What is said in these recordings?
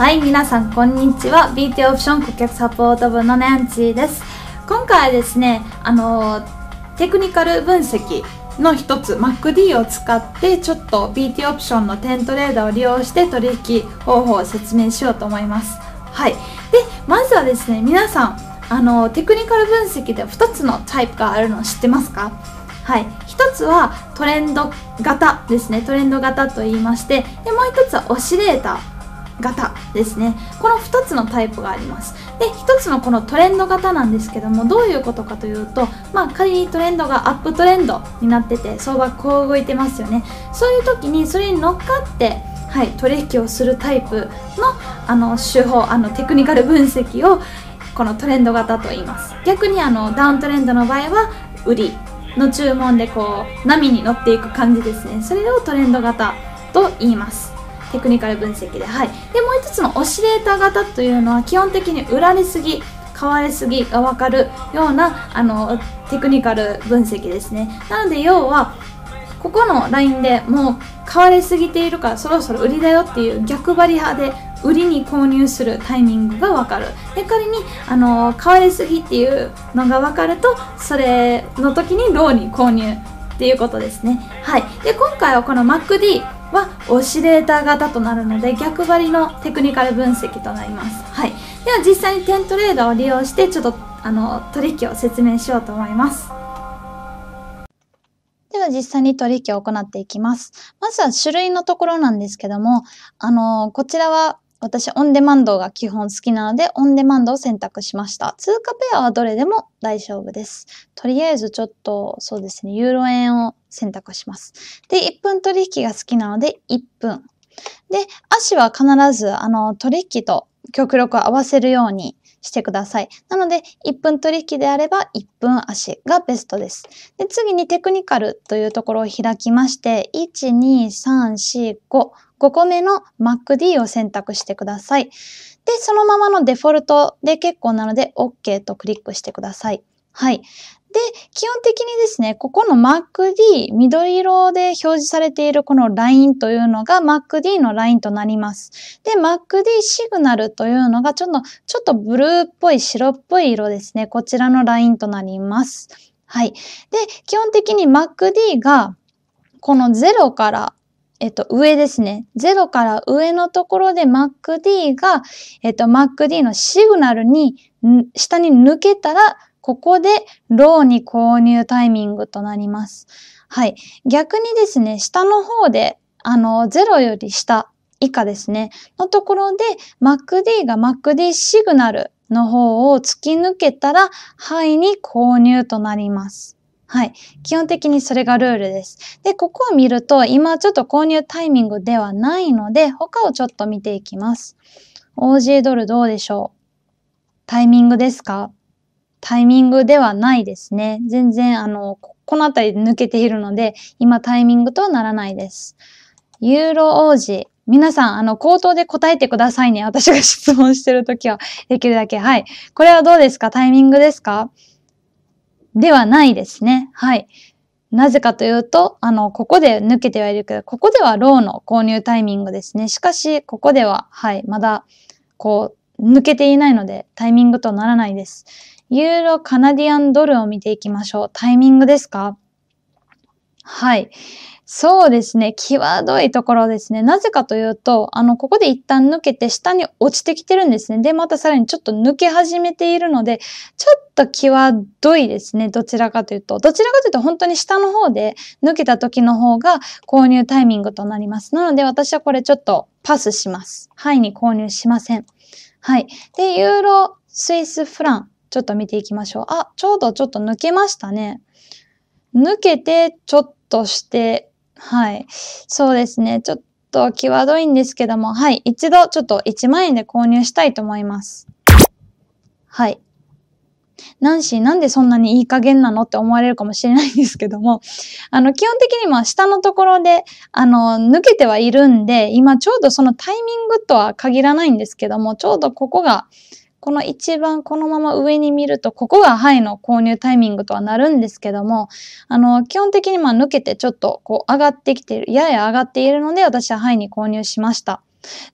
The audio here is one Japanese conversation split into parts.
はい皆さんこんにちは BT オプション顧客サポート部のねんちです今回はですねあのテクニカル分析の一つ MacD を使ってちょっと BT オプションの点トレーダーを利用して取引方法を説明しようと思いますはいでまずはですね皆さんあのテクニカル分析で2つのタイプがあるの知ってますかはい1つはトレンド型ですねトレンド型と言いましてでもう1つはオシレーター型ですねこの2つのタイプがありますで1つのこのトレンド型なんですけどもどういうことかというと、まあ、仮にトレンドがアップトレンドになってて相場こう動いてますよねそういう時にそれに乗っかってはい、取引をするタイプのあの手法あのテクニカル分析をこのトレンド型と言います逆にあのダウントレンドの場合は売りの注文でこう波に乗っていく感じですねそれをトレンド型と言いますテクニカル分析ではいでもう一つのオシレーター型というのは基本的に売られすぎ買われすぎが分かるようなあのテクニカル分析ですねなので要はここのラインでもう買われすぎているからそろそろ売りだよっていう逆張り派で売りに購入するタイミングが分かるで仮にあの買われすぎっていうのが分かるとそれの時にローに購入っていうことですねはいで今回はこの MacD はオシレーター型となるので逆張りのテクニカル分析となります、はい、では実際に点トレードを利用してちょっとあの取引を説明しようと思いますでは実際に取引を行っていきますまずは種類のところなんですけどもあのこちらは私オンデマンドが基本好きなのでオンデマンドを選択しました。通貨ペアはどれでも大丈夫です。とりあえずちょっとそうですね、ユーロ円を選択します。で、1分取引が好きなので1分。で、足は必ずあの取引と極力合わせるようにしてください。なので、1分取引であれば1分足がベストです。で次にテクニカルというところを開きまして、1、2、3、4、5。5個目の MacD を選択してください。で、そのままのデフォルトで結構なので OK とクリックしてください。はい。で、基本的にですね、ここの MacD、緑色で表示されているこのラインというのが MacD のラインとなります。で、MacD シグナルというのがちょっと、ちょっとブルーっぽい白っぽい色ですね。こちらのラインとなります。はい。で、基本的に MacD がこの0からえっと、上ですね。0から上のところで MacD が、えっと、MacD のシグナルに、下に抜けたら、ここでローに購入タイミングとなります。はい。逆にですね、下の方で、あの、0より下以下ですね、のところで MacD が MacD シグナルの方を突き抜けたら、ハイに購入となります。はい。基本的にそれがルールです。で、ここを見ると、今ちょっと購入タイミングではないので、他をちょっと見ていきます。OG ドルどうでしょうタイミングですかタイミングではないですね。全然、あの、この辺り抜けているので、今タイミングとはならないです。ユーロ王子。皆さん、あの、口頭で答えてくださいね。私が質問してるときは、できるだけ。はい。これはどうですかタイミングですかではないですね。はい。なぜかというと、あの、ここで抜けてはいるけど、ここではローの購入タイミングですね。しかし、ここでは、はい、まだ、こう、抜けていないので、タイミングとならないです。ユーロ、カナディアンドルを見ていきましょう。タイミングですかはい。そうですね。際どいところですね。なぜかというと、あの、ここで一旦抜けて下に落ちてきてるんですね。で、またさらにちょっと抜け始めているので、ちょっと際どいですね。どちらかというと。どちらかというと本当に下の方で抜けた時の方が購入タイミングとなります。なので私はこれちょっとパスします。はいに購入しません。はい。で、ユーロ、スイス、フラン。ちょっと見ていきましょう。あ、ちょうどちょっと抜けましたね。抜けてちょっとして、はい。そうですね。ちょっと際どいんですけども、はい。一度ちょっと1万円で購入したいと思います。はい。ナンシーなんでそんなにいい加減なのって思われるかもしれないんですけども、あの、基本的にまあ下のところで、あの、抜けてはいるんで、今ちょうどそのタイミングとは限らないんですけども、ちょうどここが、この一番このまま上に見ると、ここがハイの購入タイミングとはなるんですけども、あの、基本的にまあ抜けてちょっとこう上がってきている、やや上がっているので私はハイに購入しました。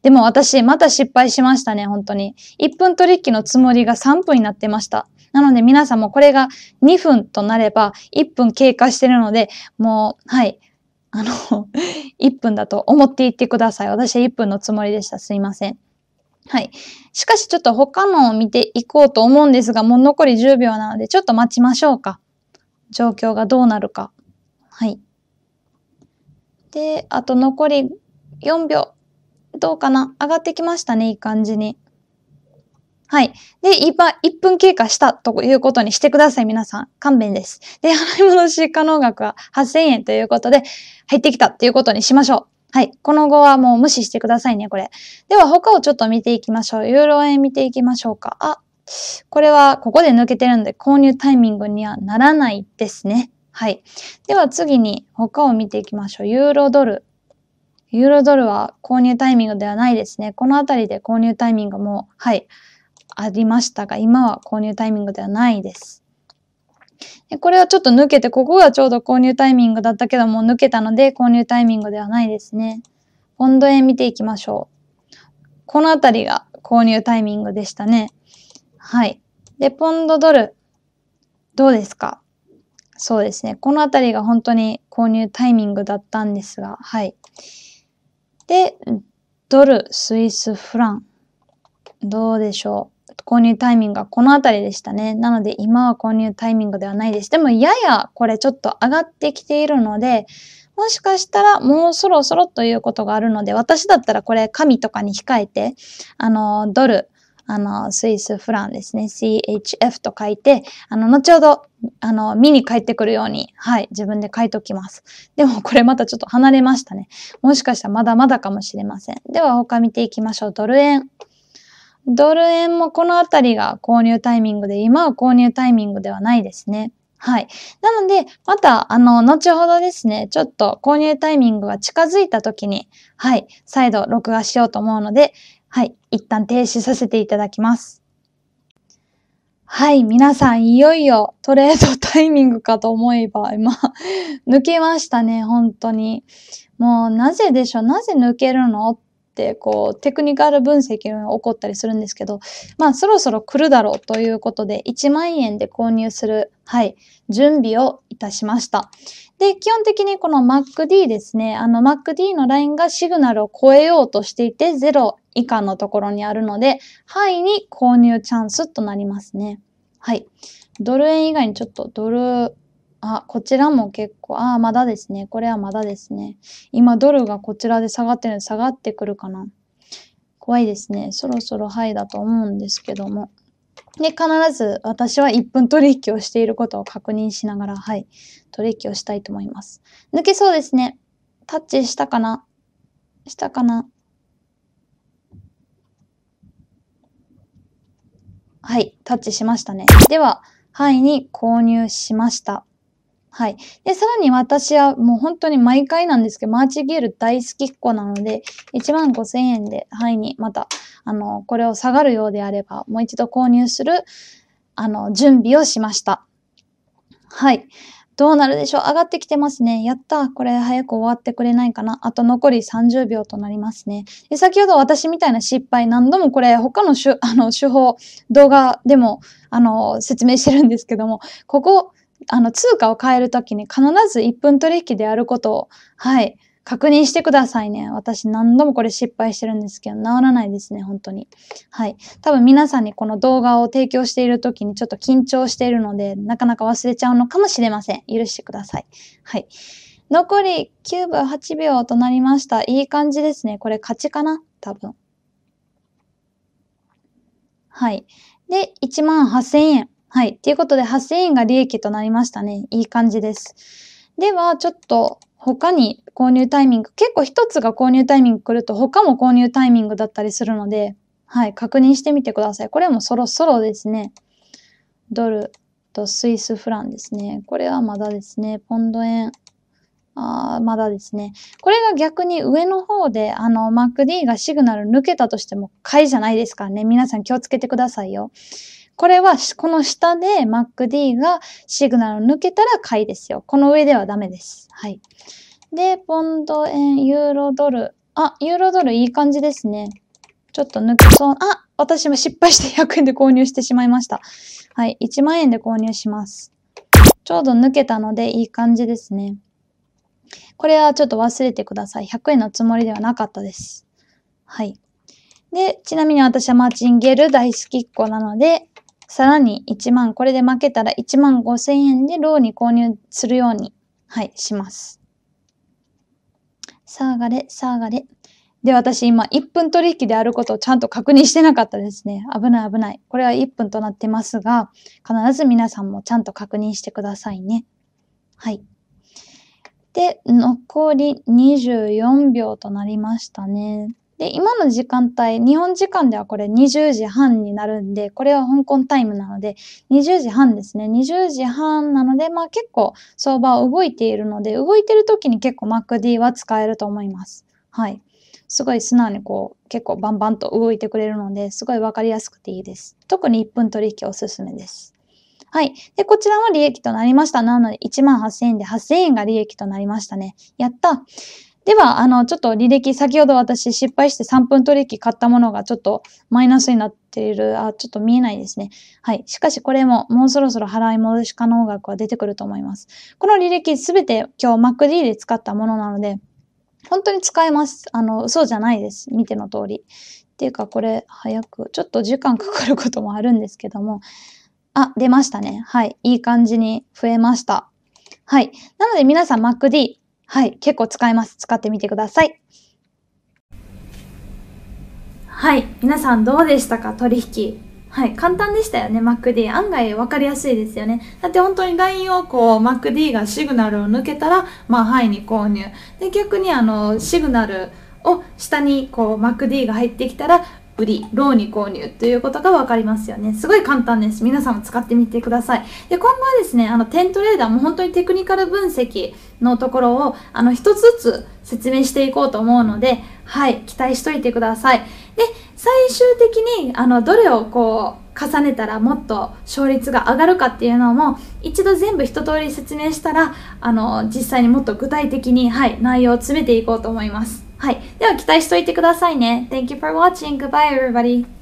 でも私、また失敗しましたね、本当に。1分取引のつもりが3分になってました。なので皆さんもこれが2分となれば1分経過してるので、もう、はい、あの1 分だと思っていってください。私は1分のつもりでした。すいません。はい。しかしちょっと他のを見ていこうと思うんですが、もう残り10秒なので、ちょっと待ちましょうか。状況がどうなるか。はい。で、あと残り4秒。どうかな上がってきましたね、いい感じに。はい。で、今、1分経過したということにしてください、皆さん。勘弁です。で、払い戻し可能額は8000円ということで、入ってきたということにしましょう。はい。この語はもう無視してくださいね、これ。では、他をちょっと見ていきましょう。ユーロ円見ていきましょうか。あ、これはここで抜けてるんで、購入タイミングにはならないですね。はい。では次に他を見ていきましょう。ユーロドル。ユーロドルは購入タイミングではないですね。この辺りで購入タイミングも、はい、ありましたが、今は購入タイミングではないです。でこれはちょっと抜けて、ここがちょうど購入タイミングだったけども、抜けたので購入タイミングではないですね。ポンド円見ていきましょう。このあたりが購入タイミングでしたね。はい。で、ポンドドル、どうですかそうですね。このあたりが本当に購入タイミングだったんですが、はい。で、ドル、スイスフラン、どうでしょう。購入タイミングはこの辺りでしたね。なので今は購入タイミングではないです。でもややこれちょっと上がってきているので、もしかしたらもうそろそろということがあるので、私だったらこれ紙とかに控えて、あの、ドル、あの、スイスフランですね、CHF と書いて、あの、後ほど、あの、見に帰ってくるように、はい、自分で書いときます。でもこれまたちょっと離れましたね。もしかしたらまだまだかもしれません。では他見ていきましょう。ドル円。ドル円もこのあたりが購入タイミングで、今は購入タイミングではないですね。はい。なので、また、あの、後ほどですね、ちょっと購入タイミングが近づいた時に、はい、再度録画しようと思うので、はい、一旦停止させていただきます。はい、皆さん、いよいよトレードタイミングかと思えば、今、抜けましたね、本当に。もう、なぜでしょうなぜ抜けるのっってこうテクニカル分析が起こったりするんですけど、まあ、そろそろ来るだろうということで1万円で購入する、はい、準備をいたしました。で、基本的にこの MacD ですね、あの MacD のラインがシグナルを超えようとしていて0以下のところにあるので、範囲に購入チャンスとなりますね。はい。ドル円以外にちょっとドルあ、こちらも結構、ああ、まだですね。これはまだですね。今、ドルがこちらで下がってるので、下がってくるかな。怖いですね。そろそろはいだと思うんですけども。で、必ず私は1分取引をしていることを確認しながら、はい、取引をしたいと思います。抜けそうですね。タッチしたかなしたかなはい、タッチしましたね。では、範囲に購入しました。はい。で、さらに私はもう本当に毎回なんですけど、マーチゲール大好きっ子なので、1万5000円で、はい、にまた、あの、これを下がるようであれば、もう一度購入する、あの、準備をしました。はい。どうなるでしょう上がってきてますね。やった。これ早く終わってくれないかな。あと残り30秒となりますね。で先ほど私みたいな失敗何度もこれ他のあの手法動画でもあの説明してるんですけども、ここあの、通貨を変えるときに必ず1分取引であることを、はい、確認してくださいね。私何度もこれ失敗してるんですけど、治らないですね、本当に。はい。多分皆さんにこの動画を提供しているときにちょっと緊張しているので、なかなか忘れちゃうのかもしれません。許してください。はい。残り9分8秒となりました。いい感じですね。これ勝ちかな多分。はい。で、1万8000円。はい。ということで、発生円が利益となりましたね。いい感じです。では、ちょっと他に購入タイミング、結構一つが購入タイミング来ると他も購入タイミングだったりするので、はい、確認してみてください。これもそろそろですね。ドルとスイスフランですね。これはまだですね。ポンド円。あまだですね。これが逆に上の方で、あの、MacD がシグナル抜けたとしても買いじゃないですからね。皆さん気をつけてくださいよ。これは、この下で MacD がシグナル抜けたら買いですよ。この上ではダメです。はい。で、ポンド円、ユーロドル。あ、ユーロドルいい感じですね。ちょっと抜けそう。あ、私も失敗して100 円で購入してしまいました。はい。1万円で購入します。ちょうど抜けたのでいい感じですね。これはちょっと忘れてください。100円のつもりではなかったです。はい。で、ちなみに私はマーチンゲル大好きっ子なので、さらに1万、これで負けたら1万5千円でローに購入するように、はい、します。さあがれ、さあがれ。で、私今1分取引であることをちゃんと確認してなかったですね。危ない危ない。これは1分となってますが、必ず皆さんもちゃんと確認してくださいね。はい。で、残り24秒となりましたね。で、今の時間帯、日本時間ではこれ20時半になるんで、これは香港タイムなので、20時半ですね。20時半なので、まあ結構相場は動いているので、動いてる時に結構 MacD は使えると思います。はい。すごい素直にこう、結構バンバンと動いてくれるので、すごいわかりやすくていいです。特に1分取引おすすめです。はい。で、こちらも利益となりました。なので、1万8000円で8000円が利益となりましたね。やった。では、あの、ちょっと履歴、先ほど私失敗して3分取引買ったものがちょっとマイナスになっている。あ、ちょっと見えないですね。はい。しかしこれももうそろそろ払い戻し可能額は出てくると思います。この履歴すべて今日 MacD で使ったものなので、本当に使えます。あの、そうじゃないです。見ての通り。っていうか、これ、早く、ちょっと時間かかることもあるんですけども、あ、出ましたね。はい。いい感じに増えました。はい。なので皆さん MacD はい、結構使えます。使ってみてください。はい、皆さんどうでしたか取引。はい、簡単でしたよね、MacD。案外分かりやすいですよね。だって本当に LINE をこう、MacD がシグナルを抜けたら、まあ、範囲に購入。で、逆にあの、シグナルを下にこう、MacD が入ってきたら、売り、ローに購入ということが分かりますよね。すごい簡単です。皆さんも使ってみてください。で、今後はですね、あの、テントレーダーも本当にテクニカル分析のところを、あの、一つずつ説明していこうと思うので、はい、期待しといてください。で、最終的に、あの、どれをこう、重ねたらもっと勝率が上がるかっていうのも一度全部一通り説明したらあの実際にもっと具体的に、はい、内容を詰めていこうと思います。はい。では期待しといてくださいね。Thank you for watching. Goodbye, everybody.